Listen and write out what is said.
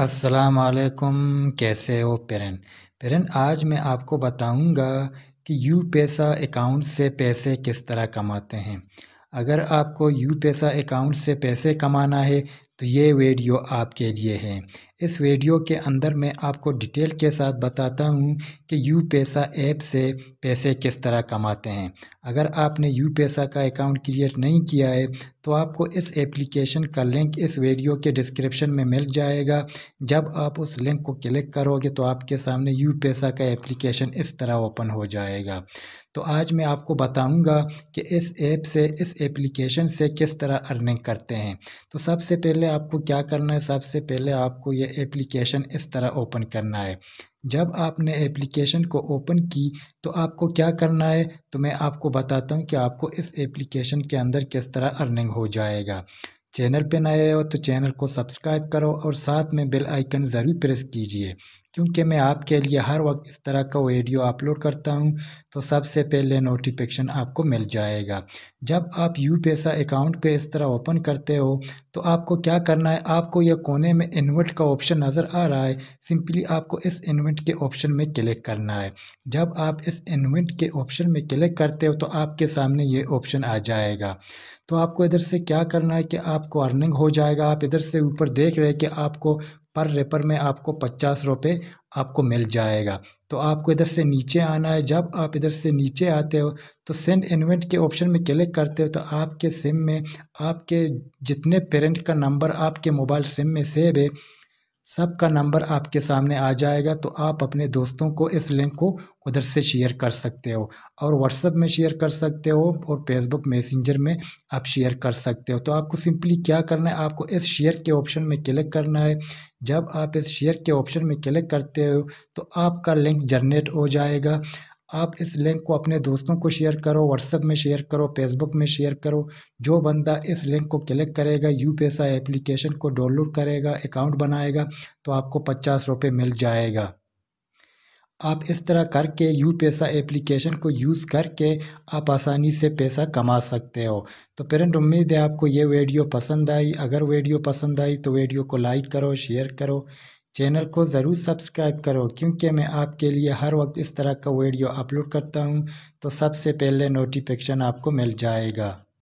अस्सलाम वालेकुम कैसे हो पेरेंट पेरेंट आज मैं आपको बताऊंगा कि यू पैसा अकाउंट से पैसे किस तरह कमाते हैं अगर आपको यू पैसा अकाउंट से पैसे कमाना है तो ये वीडियो आपके लिए है इस वीडियो के अंदर मैं आपको डिटेल के साथ बताता हूँ कि यू पैसा ऐप से पैसे किस तरह कमाते हैं अगर आपने यू पैसा का अकाउंट क्रिएट नहीं किया है तो आपको इस एप्लीकेशन का लिंक इस वीडियो के डिस्क्रिप्शन में मिल जाएगा जब आप उस लिंक को क्लिक करोगे तो आपके सामने यू पैसा का एप्लीकेशन इस तरह ओपन हो जाएगा तो आज मैं आपको बताऊँगा कि इस ऐप से इस एप्लीकेशन से किस तरह अर्निंग करते हैं तो सबसे पहले आपको क्या करना है सबसे पहले आपको ये एप्लीकेशन इस तरह ओपन करना है जब आपने एप्लीकेशन को ओपन की तो आपको क्या करना है तो मैं आपको बताता हूँ कि आपको इस एप्लीकेशन के अंदर किस तरह अर्निंग हो जाएगा चैनल पे नए हो तो चैनल को सब्सक्राइब करो और साथ में बेल आइकन ज़रूर प्रेस कीजिए क्योंकि मैं आपके लिए हर वक्त इस तरह का वीडियो अपलोड करता हूँ तो सबसे पहले नोटिफिकेशन आपको मिल जाएगा जब आप यू पैसा अकाउंट को इस तरह ओपन करते हो तो आपको क्या करना है आपको यह कोने में इन्वर्ट का ऑप्शन नज़र आ रहा है सिंपली आपको इस इन्वर्ट के ऑप्शन में क्लिक करना है जब आप इस इन्वर्ट के ऑप्शन में क्लिक करते हो तो आपके सामने ये ऑप्शन आ जाएगा तो आपको इधर से क्या करना है कि आपको अर्निंग हो जाएगा आप इधर से ऊपर देख रहे हैं कि आपको पर रेपर में आपको पचास रुपये आपको मिल जाएगा तो आपको इधर से नीचे आना है जब आप इधर से नीचे आते हो तो सेंड इन्वेंट के ऑप्शन में क्लिक करते हो तो आपके सिम में आपके जितने पेरेंट का नंबर आपके मोबाइल सिम में सेव है सबका नंबर आपके सामने आ जाएगा तो आप अपने दोस्तों को इस लिंक को उधर से शेयर कर सकते हो और व्हाट्सएप में शेयर कर सकते हो और फेसबुक मैसेंजर में आप शेयर कर सकते हो तो आपको सिंपली क्या करना है आपको इस शेयर के ऑप्शन में क्लिक करना है जब आप इस शेयर के ऑप्शन में क्लिक करते हो तो आपका लिंक जनरेट हो जाएगा आप इस लिंक को अपने दोस्तों को शेयर करो व्हाट्सएप में शेयर करो फेसबुक में शेयर करो जो बंदा इस लिंक को क्लिक करेगा यू पैसा एप्लीकेशन को डाउनलोड करेगा अकाउंट बनाएगा तो आपको पचास रुपये मिल जाएगा आप इस तरह करके यू पैसा एप्लीकेशन को यूज़ करके आप आसानी से पैसा कमा सकते हो तो पेरेंट उम्मीद है आपको ये वीडियो पसंद आई अगर वीडियो पसंद आई तो वीडियो को लाइक करो शेयर करो चैनल को ज़रूर सब्सक्राइब करो क्योंकि मैं आपके लिए हर वक्त इस तरह का वीडियो अपलोड करता हूँ तो सबसे पहले नोटिफिकेशन आपको मिल जाएगा